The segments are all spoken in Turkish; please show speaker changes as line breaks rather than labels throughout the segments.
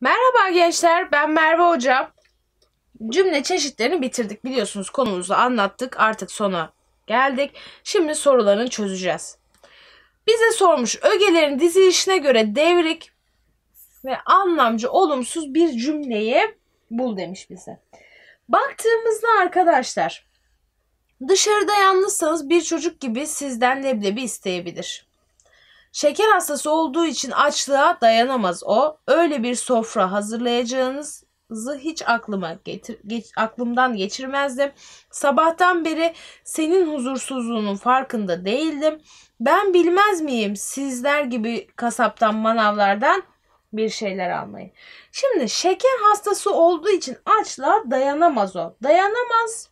Merhaba gençler, ben Merve Hoca. Cümle çeşitlerini bitirdik. Biliyorsunuz konumuzu anlattık. Artık sona geldik. Şimdi sorularını çözeceğiz. Bize sormuş ögelerin dizilişine göre devrik ve anlamcı olumsuz bir cümleyi bul demiş bize. Baktığımızda arkadaşlar dışarıda yalnızsanız bir çocuk gibi sizden leblebi isteyebilir. Şeker hastası olduğu için açlığa dayanamaz o. Öyle bir sofra hazırlayacağınızı hiç aklıma getir, geç, aklımdan geçirmezdim. Sabahtan beri senin huzursuzluğunun farkında değildim. Ben bilmez miyim sizler gibi kasaptan manavlardan bir şeyler almayı. Şimdi şeker hastası olduğu için açlığa dayanamaz o. Dayanamaz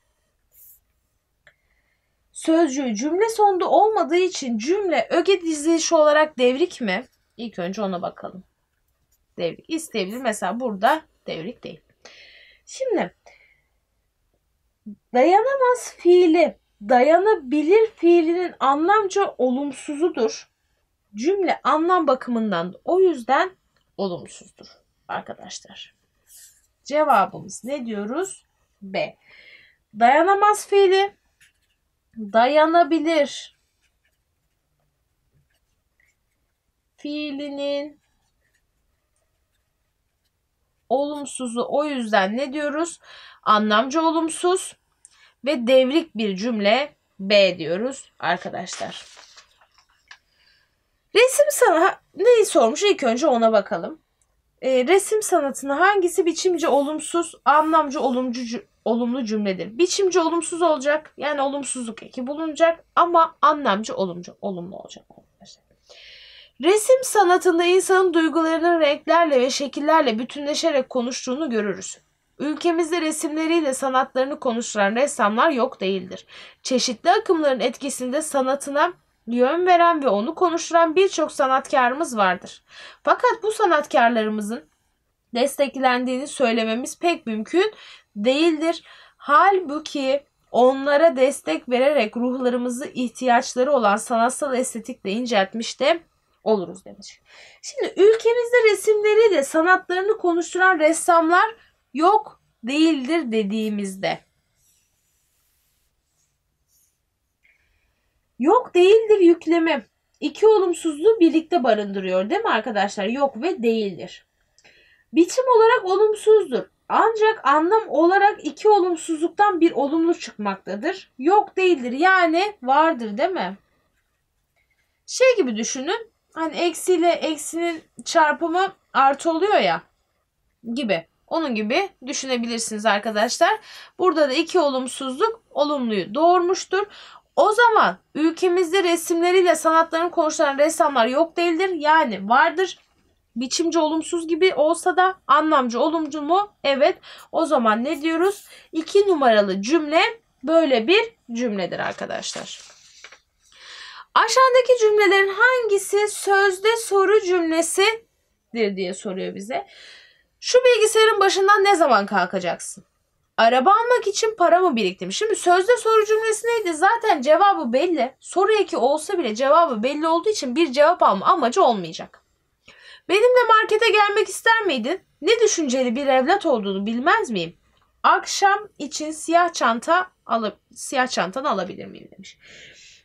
sözcüğü cümle sonunda olmadığı için cümle öge dizilişi olarak devrik mi? İlk önce ona bakalım. Devrik isteyebilir. Mesela burada devrik değil. Şimdi dayanamaz fiili dayanabilir fiilinin anlamca olumsuzudur. Cümle anlam bakımından o yüzden olumsuzdur arkadaşlar. Cevabımız ne diyoruz? B. Dayanamaz fiili dayanabilir fiilinin olumsuzu o yüzden ne diyoruz? Anlamcı olumsuz ve devrik bir cümle B diyoruz arkadaşlar. Resim sana neyi sormuş? ilk önce ona bakalım. E, resim sanatını hangisi biçimce olumsuz, anlamcı olumcu olumlu cümledir. Biçimci olumsuz olacak. Yani olumsuzluk eki bulunacak ama anlamcı olumcu olumlu olacak Resim sanatında insanın duygularının renklerle ve şekillerle bütünleşerek konuştuğunu görürüz. Ülkemizde resimleriyle sanatlarını konuşturan ressamlar yok değildir. Çeşitli akımların etkisinde sanatına yön veren ve onu konuşturan birçok sanatkarımız vardır. Fakat bu sanatkarlarımızın desteklendiğini söylememiz pek mümkün değildir. Halbuki onlara destek vererek ruhlarımızı ihtiyaçları olan sanatsal estetikle inceltmiş de oluruz demiş. Şimdi ülkemizde resimleri de sanatlarını konuşturan ressamlar yok değildir dediğimizde. Yok değildir yüklemi. İki olumsuzluğu birlikte barındırıyor değil mi arkadaşlar? Yok ve değildir. Biçim olarak olumsuzdur. Ancak anlam olarak iki olumsuzluktan bir olumlu çıkmaktadır. Yok değildir yani vardır değil mi? Şey gibi düşünün. Hani eksiyle eksinin çarpımı artı oluyor ya gibi. Onun gibi düşünebilirsiniz arkadaşlar. Burada da iki olumsuzluk olumluyu doğurmuştur. O zaman ülkemizde resimleriyle sanatlarını konuşan ressamlar yok değildir. Yani vardır biçimci olumsuz gibi olsa da anlamcı olumcu mu? Evet. O zaman ne diyoruz? 2 numaralı cümle böyle bir cümledir arkadaşlar. Aşağıdaki cümlelerin hangisi sözde soru cümlesidir diye soruyor bize. Şu bilgisayarın başından ne zaman kalkacaksın? Araba almak için para mı biriktim? Şimdi sözde soru cümlesi neydi? Zaten cevabı belli. Soru eki olsa bile cevabı belli olduğu için bir cevap alma amacı olmayacak. Benimle markete gelmek ister miydin? Ne düşünceli bir evlat olduğunu bilmez miyim? Akşam için siyah çanta alıp siyah çantanı alabilir miyim demiş.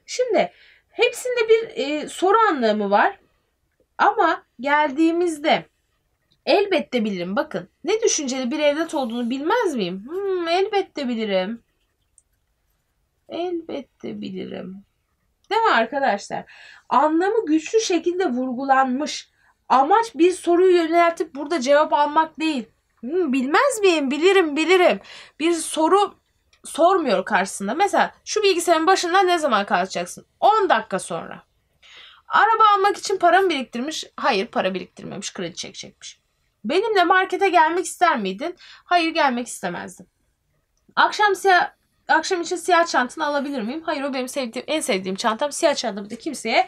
Şimdi hepsinde bir e, soru anlamı var. Ama geldiğimizde elbette bilirim. Bakın ne düşünceli bir evlat olduğunu bilmez miyim? Hmm, elbette bilirim. Elbette bilirim. Değil mi arkadaşlar? Anlamı güçlü şekilde vurgulanmış. Amaç bir soruyu yöneltip burada cevap almak değil. Hmm, bilmez miyim? Bilirim, bilirim. Bir soru sormuyor karşısında. Mesela şu bilgisayarın başında ne zaman kalacaksın? 10 dakika sonra. Araba almak için para mı biriktirmiş? Hayır para biriktirmemiş. Kredi çekecekmiş. Benimle markete gelmek ister miydin? Hayır gelmek istemezdim. Akşam siyah akşam için siyah çantanı alabilir miyim? Hayır o benim sevdiğim en sevdiğim çantam. Siyah çantamı da kimseye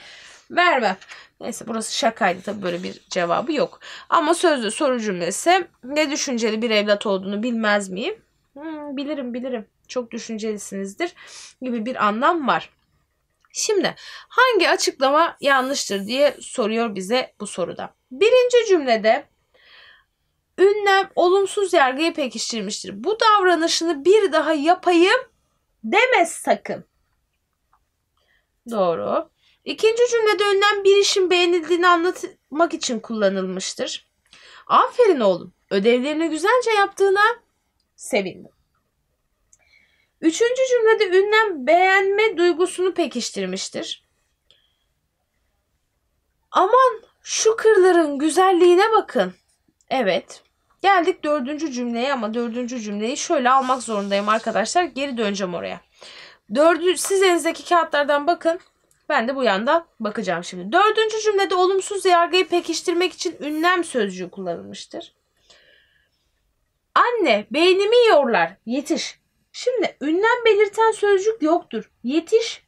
vermem. Neyse burası şakaydı tabi böyle bir cevabı yok. Ama sözlü soru cümlesi ne düşünceli bir evlat olduğunu bilmez miyim? Hmm, bilirim bilirim çok düşüncelisinizdir gibi bir anlam var. Şimdi hangi açıklama yanlıştır diye soruyor bize bu soruda. Birinci cümlede ünlem olumsuz yargıyı pekiştirmiştir. Bu davranışını bir daha yapayım demez sakın. Doğru. İkinci cümlede önden bir işin beğenildiğini anlatmak için kullanılmıştır. Aferin oğlum, ödevlerini güzelce yaptığına sevindim. Üçüncü cümlede ünlem beğenme duygusunu pekiştirmiştir. Aman şu kırların güzelliğine bakın. Evet. Geldik dördüncü cümleye ama dördüncü cümleyi şöyle almak zorundayım arkadaşlar. Geri döneceğim oraya. Dördü, siz elinizdeki kağıtlardan bakın. Ben de bu yanda bakacağım şimdi. Dördüncü cümlede olumsuz yargıyı pekiştirmek için ünlem sözcüğü kullanılmıştır. Anne beynimi yorlar yetiş. Şimdi ünlem belirten sözcük yoktur. Yetiş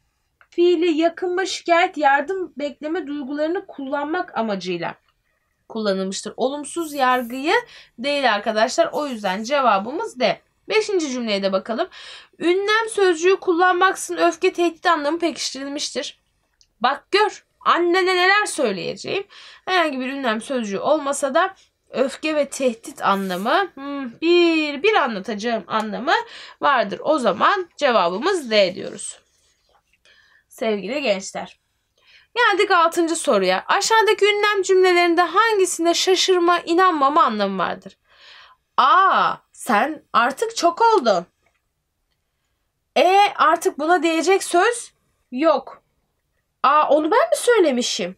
fiili yakınma, şikayet, yardım, bekleme duygularını kullanmak amacıyla kullanılmıştır. Olumsuz yargıyı değil arkadaşlar. O yüzden cevabımız D. Beşinci cümleye de bakalım. Ünlem sözcüğü kullanmaksızın öfke tehdit anlamı pekiştirilmiştir. Bak gör annene neler söyleyeceğim. Herhangi bir ünlem sözcüğü olmasa da öfke ve tehdit anlamı hmm, bir bir anlatacağım anlamı vardır. O zaman cevabımız D diyoruz. Sevgili gençler. Geldik 6. soruya. Aşağıdaki ünlem cümlelerinde hangisinde şaşırma, inanmama anlamı vardır? A. Sen artık çok oldun. E. Artık buna diyecek söz yok. Aa onu ben mi söylemişim?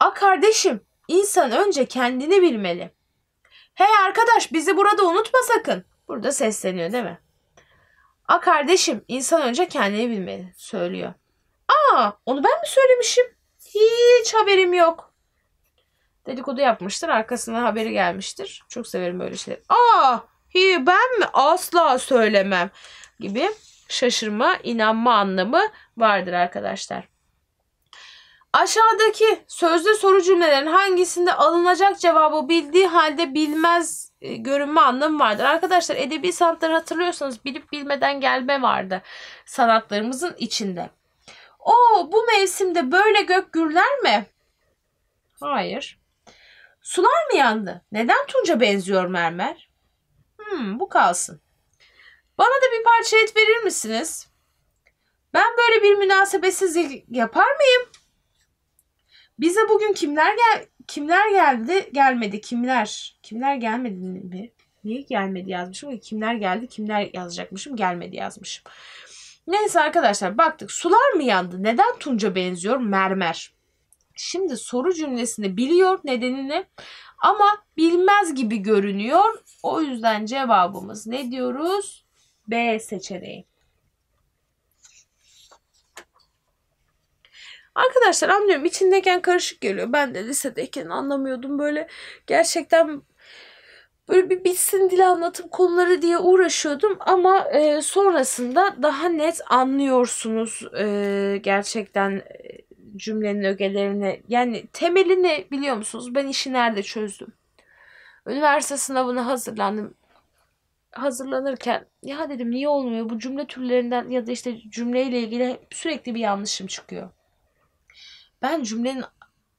A kardeşim insan önce kendini bilmeli. Hey arkadaş bizi burada unutma sakın. Burada sesleniyor değil mi? A kardeşim insan önce kendini bilmeli söylüyor. Aa onu ben mi söylemişim? Hiç haberim yok. Dedikodu yapmıştır arkasından haberi gelmiştir. Çok severim böyle şeyleri. Aa hi ben mi asla söylemem gibi şaşırma, inanma anlamı vardır arkadaşlar. Aşağıdaki sözlü soru cümlelerin hangisinde alınacak cevabı bildiği halde bilmez e, görünme anlamı vardır. Arkadaşlar edebi sanatları hatırlıyorsanız bilip bilmeden gelme vardı sanatlarımızın içinde. O bu mevsimde böyle gök gürler mi? Hayır. Sular mı yandı? Neden Tunca benziyor mermer? Hmm, bu kalsın. Bana da bir parça et verir misiniz? Ben böyle bir münasebetsizlik yapar mıyım? Bize bugün kimler gel kimler geldi gelmedi kimler kimler gelmedi mi? Niye gelmedi yazmışım? Kimler geldi kimler yazacakmışım gelmedi yazmışım. Neyse arkadaşlar baktık sular mı yandı? Neden Tunca benziyor? Mermer. Şimdi soru cümlesini biliyor nedenini ama bilmez gibi görünüyor. O yüzden cevabımız ne diyoruz? B seçeneği. Arkadaşlar anlıyorum içindeyken karışık geliyor. Ben de lisedeyken anlamıyordum böyle gerçekten böyle bir bitsin dil anlatım konuları diye uğraşıyordum ama e, sonrasında daha net anlıyorsunuz e, gerçekten e, cümlenin ögelerini. Yani temelini biliyor musunuz? Ben işi nerede çözdüm? Üniversite sınavına hazırlandım hazırlanırken ya dedim niye olmuyor bu cümle türlerinden ya da işte cümleyle ilgili sürekli bir yanlışım çıkıyor. Ben cümlenin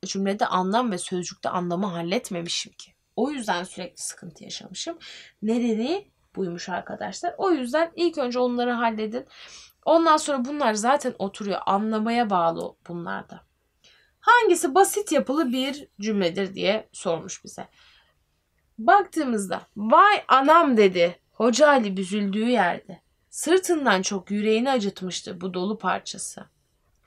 cümlede anlam ve sözcükte anlamı halletmemişim ki. O yüzden sürekli sıkıntı yaşamışım. Nedeni buymuş arkadaşlar. O yüzden ilk önce onları halledin. Ondan sonra bunlar zaten oturuyor. Anlamaya bağlı bunlarda. Hangisi basit yapılı bir cümledir diye sormuş bize. Baktığımızda vay anam dedi Hoca Ali büzüldüğü yerde. Sırtından çok yüreğini acıtmıştı bu dolu parçası.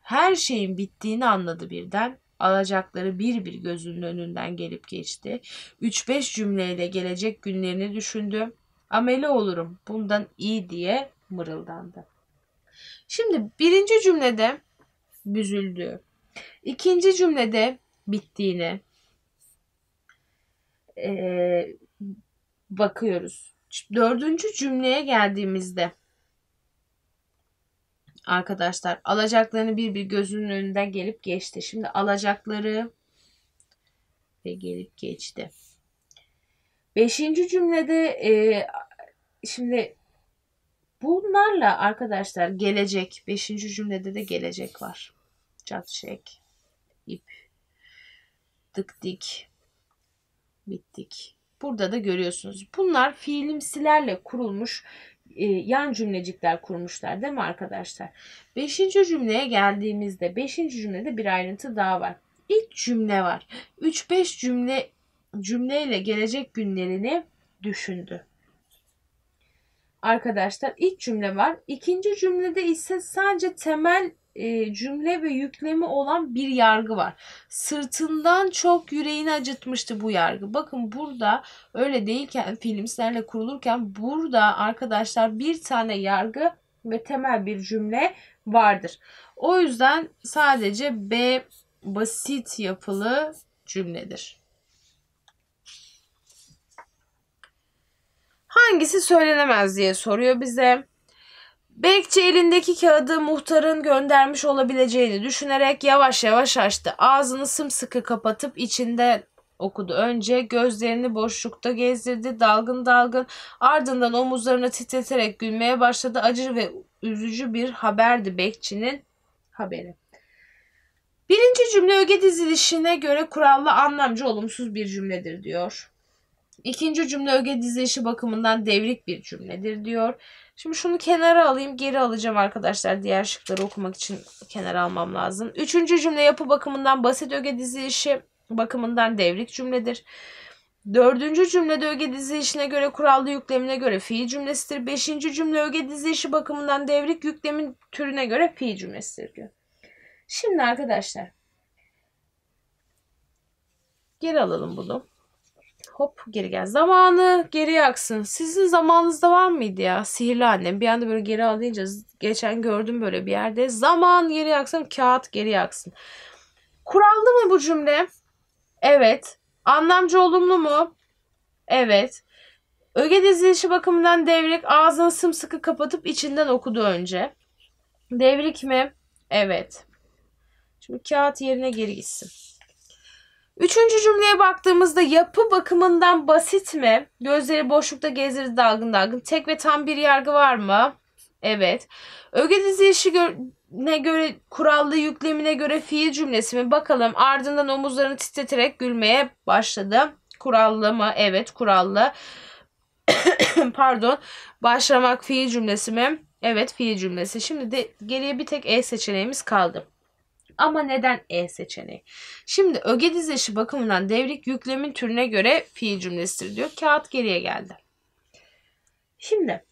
Her şeyin bittiğini anladı birden. Alacakları bir bir gözünün önünden gelip geçti. Üç beş cümleyle gelecek günlerini düşündü. Ameli olurum bundan iyi diye mırıldandı. Şimdi birinci cümlede büzüldü. İkinci cümlede bittiğini e, bakıyoruz. Dördüncü cümleye geldiğimizde arkadaşlar alacaklarını bir bir gözünün önünden gelip geçti. Şimdi alacakları ve gelip geçti. Beşinci cümlede e, şimdi bunlarla arkadaşlar gelecek. Beşinci cümlede de gelecek var. Çatşek, ip, dık dik, bittik. Burada da görüyorsunuz. Bunlar fiilimsilerle kurulmuş e, yan cümlecikler kurmuşlar değil mi arkadaşlar? Beşinci cümleye geldiğimizde beşinci cümlede bir ayrıntı daha var. İlk cümle var. 3-5 cümle cümleyle gelecek günlerini düşündü. Arkadaşlar ilk cümle var. İkinci cümlede ise sadece temel e, cümle ve yüklemi olan bir yargı var. Sırtından çok yüreğini acıtmıştı bu yargı. Bakın burada öyle değilken filmlerle kurulurken burada arkadaşlar bir tane yargı ve temel bir cümle vardır. O yüzden sadece B basit yapılı cümledir. Hangisi söylenemez diye soruyor bize. Bekçi elindeki kağıdı muhtarın göndermiş olabileceğini düşünerek yavaş yavaş açtı. Ağzını sımsıkı kapatıp içinde okudu. Önce gözlerini boşlukta gezdirdi dalgın dalgın ardından omuzlarını titreterek gülmeye başladı. Acı ve üzücü bir haberdi bekçinin haberi. Birinci cümle öge dizilişine göre kurallı anlamcı olumsuz bir cümledir diyor. İkinci cümle öge dizilişi bakımından devrik bir cümledir diyor. Şimdi şunu kenara alayım. Geri alacağım arkadaşlar. Diğer şıkları okumak için kenara almam lazım. Üçüncü cümle yapı bakımından basit öge dizilişi bakımından devrik cümledir. Dördüncü cümle öge dizilişine göre kurallı yüklemine göre fiil cümlesidir. Beşinci cümle öge dizilişi bakımından devrik yüklemin türüne göre fiil cümlesidir diyor. Şimdi arkadaşlar geri alalım bunu. Hop geri gel. Zamanı geriye aksın. Sizin zamanınızda var mıydı ya? Sihirli annem. Bir anda böyle geri al deyince geçen gördüm böyle bir yerde. Zaman geri aksın. Kağıt geri aksın. Kurallı mı bu cümle? Evet. Anlamcı olumlu mu? Evet. Öge dizilişi bakımından devrik ağzını sımsıkı kapatıp içinden okudu önce. Devrik mi? Evet. Şimdi kağıt yerine geri gitsin. Üçüncü cümleye baktığımızda yapı bakımından basit mi? Gözleri boşlukta gezdirir dalgın dalgın. Tek ve tam bir yargı var mı? Evet. Öge ne göre kurallı yüklemine göre fiil cümlesi mi? Bakalım ardından omuzlarını titreterek gülmeye başladı. Kurallı mı? Evet kurallı. Pardon. Başlamak fiil cümlesi mi? Evet fiil cümlesi. Şimdi de geriye bir tek E seçeneğimiz kaldı. Ama neden E seçeneği? Şimdi öge dizilişi bakımından devrik yüklemin türüne göre fiil cümlesidir diyor. Kağıt geriye geldi. Şimdi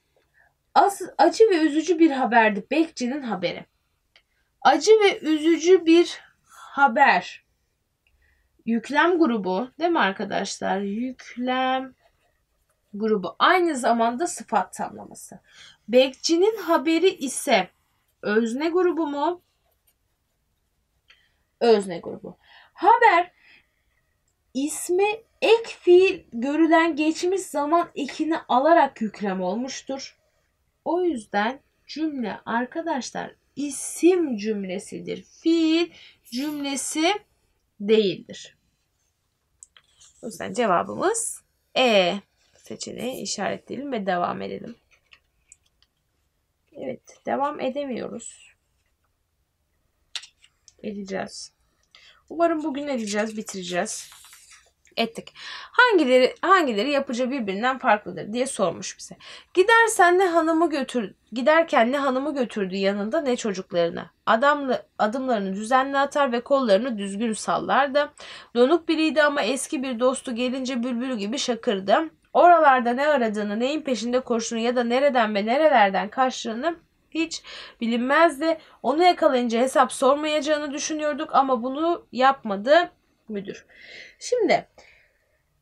asıl acı ve üzücü bir haberdi Bekçi'nin haberi. Acı ve üzücü bir haber. Yüklem grubu değil mi arkadaşlar? Yüklem grubu aynı zamanda sıfat tamlaması. Bekçinin haberi ise özne grubu mu? özne grubu. Haber ismi ek fiil görülen geçmiş zaman ekini alarak yüklem olmuştur. O yüzden cümle arkadaşlar isim cümlesidir. Fiil cümlesi değildir. O yüzden cevabımız E seçeneği işaretleyelim ve devam edelim. Evet, devam edemiyoruz edeceğiz. Umarım bugün edeceğiz, bitireceğiz. Ettik. Hangileri hangileri yapıcı birbirinden farklıdır diye sormuş bize. Gidersen ne hanımı götür, giderken ne hanımı götürdü yanında ne çocuklarını. Adamlı, adımlarını düzenli atar ve kollarını düzgün sallardı. Donuk biriydi ama eski bir dostu gelince bülbül gibi şakırdı. Oralarda ne aradığını, neyin peşinde koştuğunu ya da nereden ve nerelerden kaçtığını hiç bilinmezdi. Onu yakalayınca hesap sormayacağını düşünüyorduk ama bunu yapmadı müdür. Şimdi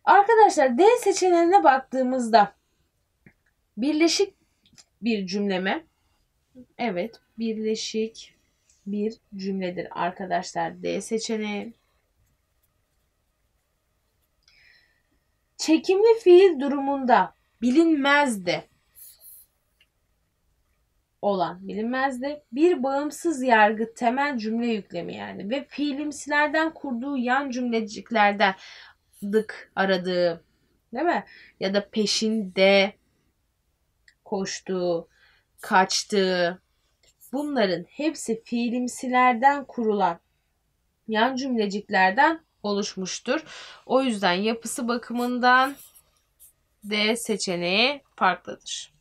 arkadaşlar D seçeneğine baktığımızda birleşik bir cümleme evet birleşik bir cümledir arkadaşlar D seçeneği. Çekimli fiil durumunda bilinmezdi olan bilinmezdi. Bir bağımsız yargı temel cümle yüklemi yani ve fiilimsilerden kurduğu yan cümleciklerden dık aradığı değil mi? Ya da peşinde koştuğu, kaçtığı bunların hepsi fiilimsilerden kurulan yan cümleciklerden oluşmuştur. O yüzden yapısı bakımından D seçeneği farklıdır.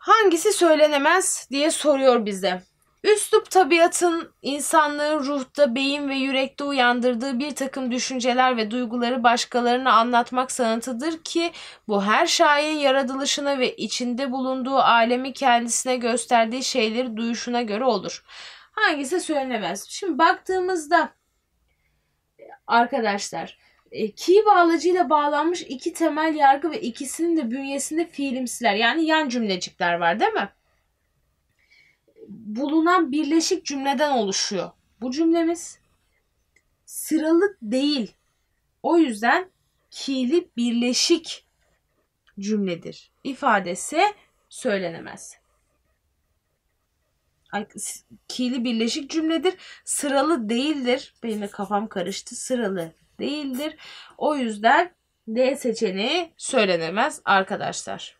Hangisi söylenemez diye soruyor bize. Üslup tabiatın insanlığın ruhta, beyin ve yürekte uyandırdığı bir takım düşünceler ve duyguları başkalarına anlatmak sanatıdır ki bu her şairin yaratılışına ve içinde bulunduğu alemi kendisine gösterdiği şeyleri duyuşuna göre olur. Hangisi söylenemez. Şimdi baktığımızda arkadaşlar e, key bağlacıyla bağlanmış iki temel yargı ve ikisinin de bünyesinde fiilimsiler yani yan cümlecikler var değil mi? Bulunan birleşik cümleden oluşuyor. Bu cümlemiz sıralık değil. O yüzden key'li birleşik cümledir. İfadesi söylenemez. Key'li birleşik cümledir. Sıralı değildir. Benim de kafam karıştı. Sıralı değildir. O yüzden D seçeneği söylenemez arkadaşlar.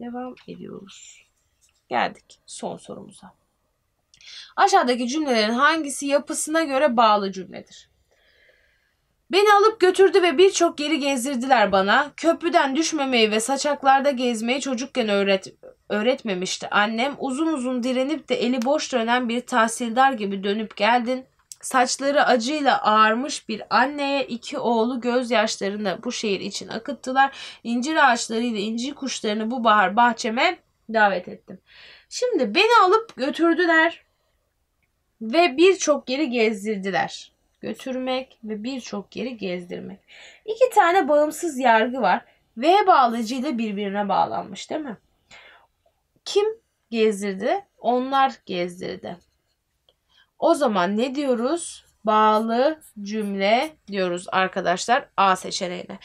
Devam ediyoruz. Geldik son sorumuza. Aşağıdaki cümlelerin hangisi yapısına göre bağlı cümledir? Beni alıp götürdü ve birçok geri gezdirdiler bana. Köprüden düşmemeyi ve saçaklarda gezmeyi çocukken öğret öğretmemişti annem. Uzun uzun direnip de eli boş dönen bir tahsildar gibi dönüp geldin. Saçları acıyla ağarmış bir anneye iki oğlu gözyaşlarını bu şehir için akıttılar. İncir ağaçlarıyla incir kuşlarını bu bahar bahçeme davet ettim. Şimdi beni alıp götürdüler ve birçok yeri gezdirdiler. Götürmek ve birçok yeri gezdirmek. İki tane bağımsız yargı var. V bağlacıyla birbirine bağlanmış değil mi? Kim gezdirdi? Onlar gezdirdi. O zaman ne diyoruz? Bağlı cümle diyoruz arkadaşlar A seçeneğine.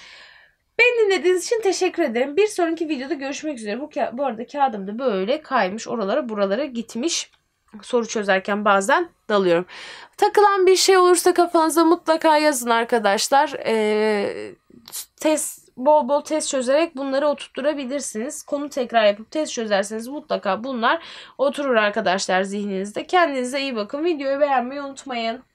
Beni dinlediğiniz için teşekkür ederim. Bir sonraki videoda görüşmek üzere. Bu, bu arada kağıdım da böyle kaymış. Oralara buralara gitmiş. Soru çözerken bazen dalıyorum. Takılan bir şey olursa kafanıza mutlaka yazın arkadaşlar. Ee, test bol bol test çözerek bunları oturtturabilirsiniz. Konu tekrar yapıp test çözerseniz mutlaka bunlar oturur arkadaşlar zihninizde. Kendinize iyi bakın. Videoyu beğenmeyi unutmayın.